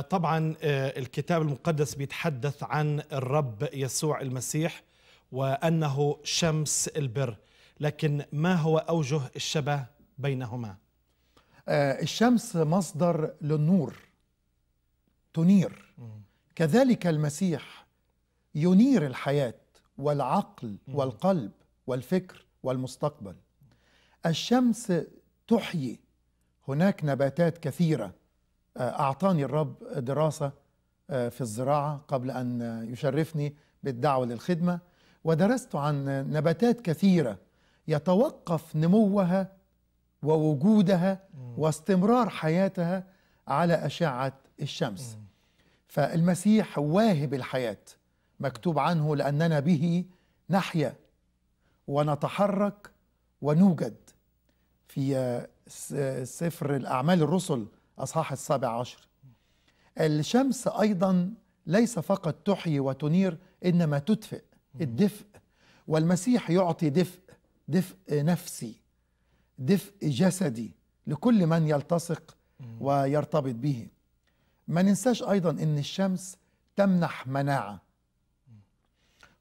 طبعا آه، الكتاب المقدس بيتحدث عن الرب يسوع المسيح وأنه شمس البر لكن ما هو أوجه الشبه بينهما؟ آه، الشمس مصدر للنور تنير كذلك المسيح ينير الحياة والعقل والقلب والفكر والمستقبل الشمس تحيي هناك نباتات كثيرة آه، أعطاني الرب دراسة آه، في الزراعة قبل أن يشرفني بالدعوة للخدمة ودرست عن نباتات كثيرة يتوقف نموها ووجودها واستمرار حياتها على أشعة الشمس فالمسيح واهب الحياة مكتوب عنه لأننا به نحيا ونتحرك ونوجد في آه، سفر الأعمال الرسل أصحاح السابع عشر الشمس أيضا ليس فقط تحيي وتنير إنما تدفئ الدفء والمسيح يعطي دفء دفء نفسي دفء جسدي لكل من يلتصق ويرتبط به ما ننساش أيضا أن الشمس تمنح مناعة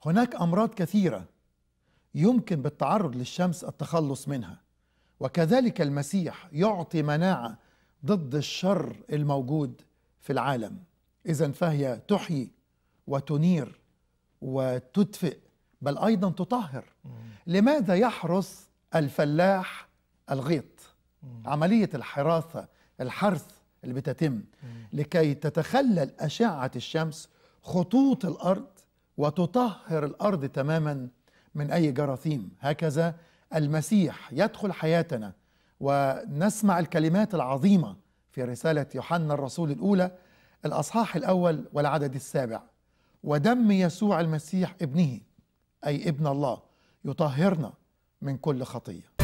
هناك أمراض كثيرة يمكن بالتعرض للشمس التخلص منها وكذلك المسيح يعطي مناعة ضد الشر الموجود في العالم اذا فهي تحيي وتنير وتدفئ بل ايضا تطهر لماذا يحرس الفلاح الغيط عمليه الحراثه الحرث اللي بتتم لكي تتخلل اشعه الشمس خطوط الارض وتطهر الارض تماما من اي جراثيم هكذا المسيح يدخل حياتنا ونسمع الكلمات العظيمة في رسالة يوحنا الرسول الأولى الأصحاح الأول والعدد السابع ودم يسوع المسيح ابنه أي ابن الله يطهرنا من كل خطيه